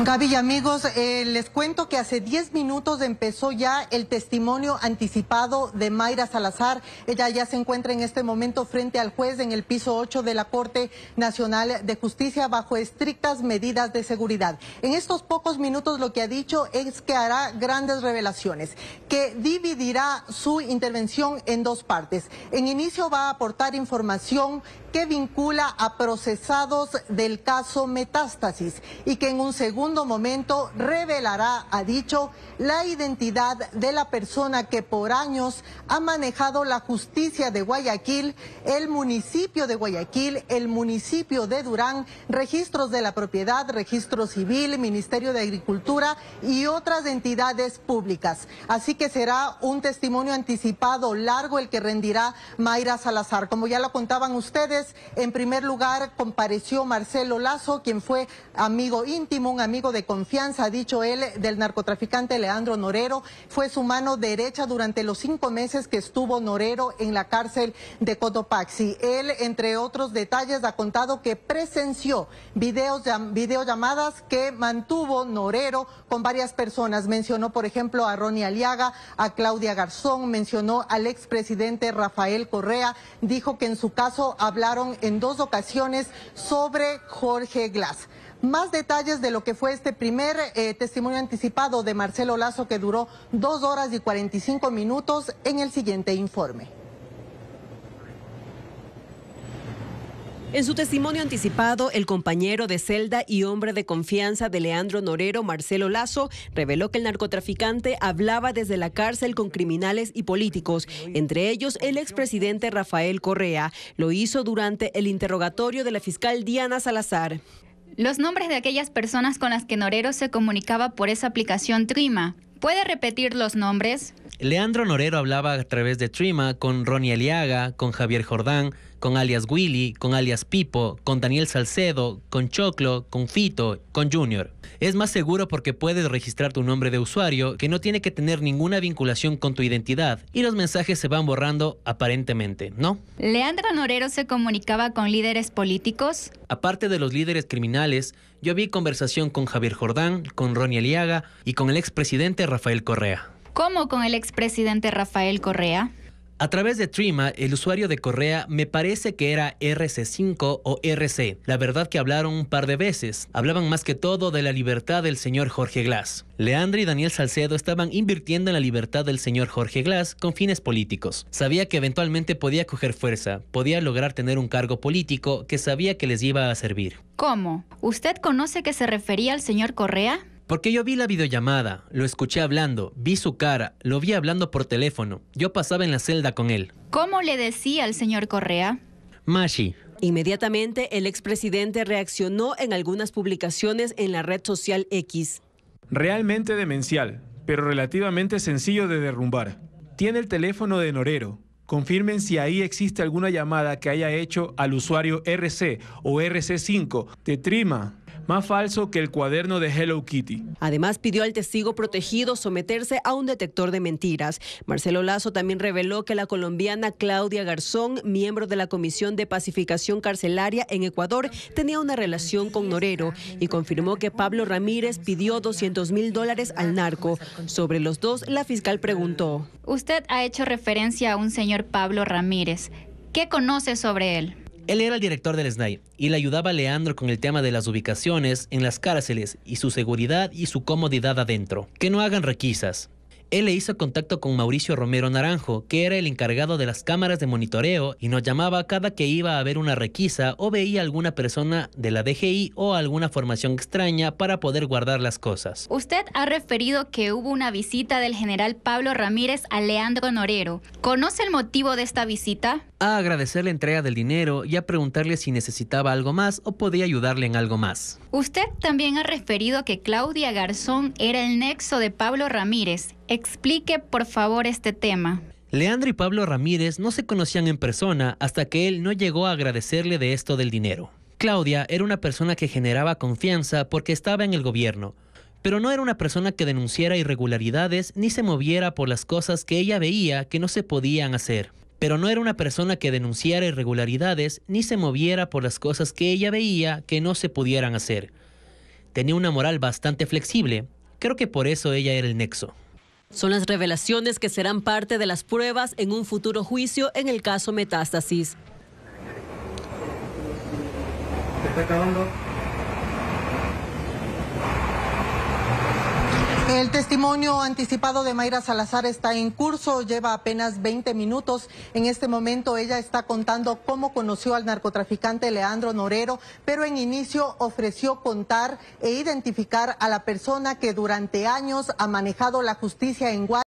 Gaby amigos, eh, les cuento que hace 10 minutos empezó ya el testimonio anticipado de Mayra Salazar. Ella ya se encuentra en este momento frente al juez en el piso 8 de la Corte Nacional de Justicia bajo estrictas medidas de seguridad. En estos pocos minutos lo que ha dicho es que hará grandes revelaciones, que dividirá su intervención en dos partes. En inicio va a aportar información que vincula a procesados del caso Metástasis y que en un segundo segundo momento revelará, ha dicho, la identidad de la persona que por años ha manejado la justicia de Guayaquil, el municipio de Guayaquil, el municipio de Durán, registros de la propiedad, registro civil, Ministerio de Agricultura y otras entidades públicas. Así que será un testimonio anticipado largo el que rendirá Mayra Salazar. Como ya lo contaban ustedes, en primer lugar compareció Marcelo Lazo, quien fue amigo íntimo, un amigo amigo de confianza, ha dicho él, del narcotraficante Leandro Norero. Fue su mano derecha durante los cinco meses que estuvo Norero en la cárcel de Cotopaxi. Él, entre otros detalles, ha contado que presenció videos, videollamadas que mantuvo Norero con varias personas. Mencionó, por ejemplo, a Ronnie Aliaga, a Claudia Garzón, mencionó al expresidente Rafael Correa, dijo que en su caso hablaron en dos ocasiones sobre Jorge Glass. Más detalles de lo que fue este primer eh, testimonio anticipado de Marcelo Lazo que duró dos horas y 45 minutos en el siguiente informe. En su testimonio anticipado, el compañero de celda y hombre de confianza de Leandro Norero, Marcelo Lazo, reveló que el narcotraficante hablaba desde la cárcel con criminales y políticos, entre ellos el expresidente Rafael Correa. Lo hizo durante el interrogatorio de la fiscal Diana Salazar los nombres de aquellas personas con las que Norero se comunicaba por esa aplicación Trima. ¿Puede repetir los nombres? Leandro Norero hablaba a través de Trima con Ronnie Eliaga, con Javier Jordán, con alias Willy, con alias Pipo, con Daniel Salcedo, con Choclo, con Fito, con Junior. Es más seguro porque puedes registrar tu nombre de usuario que no tiene que tener ninguna vinculación con tu identidad y los mensajes se van borrando aparentemente, ¿no? Leandro Norero se comunicaba con líderes políticos. Aparte de los líderes criminales, yo vi conversación con Javier Jordán, con Ronnie Eliaga y con el expresidente Rafael Correa. ¿Cómo con el expresidente Rafael Correa? A través de Trima, el usuario de Correa me parece que era RC5 o RC. La verdad que hablaron un par de veces. Hablaban más que todo de la libertad del señor Jorge Glass. Leandro y Daniel Salcedo estaban invirtiendo en la libertad del señor Jorge Glass con fines políticos. Sabía que eventualmente podía coger fuerza, podía lograr tener un cargo político que sabía que les iba a servir. ¿Cómo? ¿Usted conoce que se refería al señor Correa? Porque yo vi la videollamada, lo escuché hablando, vi su cara, lo vi hablando por teléfono. Yo pasaba en la celda con él. ¿Cómo le decía al señor Correa? Mashi. Inmediatamente el expresidente reaccionó en algunas publicaciones en la red social X. Realmente demencial, pero relativamente sencillo de derrumbar. Tiene el teléfono de Norero. Confirmen si ahí existe alguna llamada que haya hecho al usuario RC o RC5 de Trima más falso que el cuaderno de Hello Kitty. Además, pidió al testigo protegido someterse a un detector de mentiras. Marcelo Lazo también reveló que la colombiana Claudia Garzón, miembro de la Comisión de Pacificación Carcelaria en Ecuador, tenía una relación con Norero y confirmó que Pablo Ramírez pidió 200 mil dólares al narco. Sobre los dos, la fiscal preguntó. Usted ha hecho referencia a un señor Pablo Ramírez. ¿Qué conoce sobre él? Él era el director del SNAI y le ayudaba a Leandro con el tema de las ubicaciones en las cárceles y su seguridad y su comodidad adentro. Que no hagan requisas, él le hizo contacto con Mauricio Romero Naranjo, que era el encargado de las cámaras de monitoreo y nos llamaba cada que iba a ver una requisa o veía alguna persona de la DGI o alguna formación extraña para poder guardar las cosas. Usted ha referido que hubo una visita del general Pablo Ramírez a Leandro Norero. ¿Conoce el motivo de esta visita? A agradecer la entrega del dinero y a preguntarle si necesitaba algo más o podía ayudarle en algo más. Usted también ha referido que Claudia Garzón era el nexo de Pablo Ramírez Explique por favor este tema. Leandro y Pablo Ramírez no se conocían en persona hasta que él no llegó a agradecerle de esto del dinero. Claudia era una persona que generaba confianza porque estaba en el gobierno, pero no era una persona que denunciara irregularidades ni se moviera por las cosas que ella veía que no se podían hacer. Pero no era una persona que denunciara irregularidades ni se moviera por las cosas que ella veía que no se pudieran hacer. Tenía una moral bastante flexible, creo que por eso ella era el nexo. Son las revelaciones que serán parte de las pruebas en un futuro juicio en el caso Metástasis. El testimonio anticipado de Mayra Salazar está en curso, lleva apenas 20 minutos. En este momento ella está contando cómo conoció al narcotraficante Leandro Norero, pero en inicio ofreció contar e identificar a la persona que durante años ha manejado la justicia en Guadalajara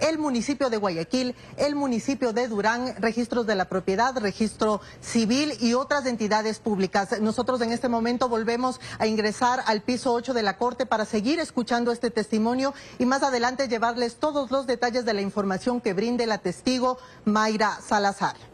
el municipio de Guayaquil, el municipio de Durán, registros de la propiedad, registro civil y otras entidades públicas. Nosotros en este momento volvemos a ingresar al piso 8 de la Corte para seguir escuchando este testimonio y más adelante llevarles todos los detalles de la información que brinde la testigo Mayra Salazar.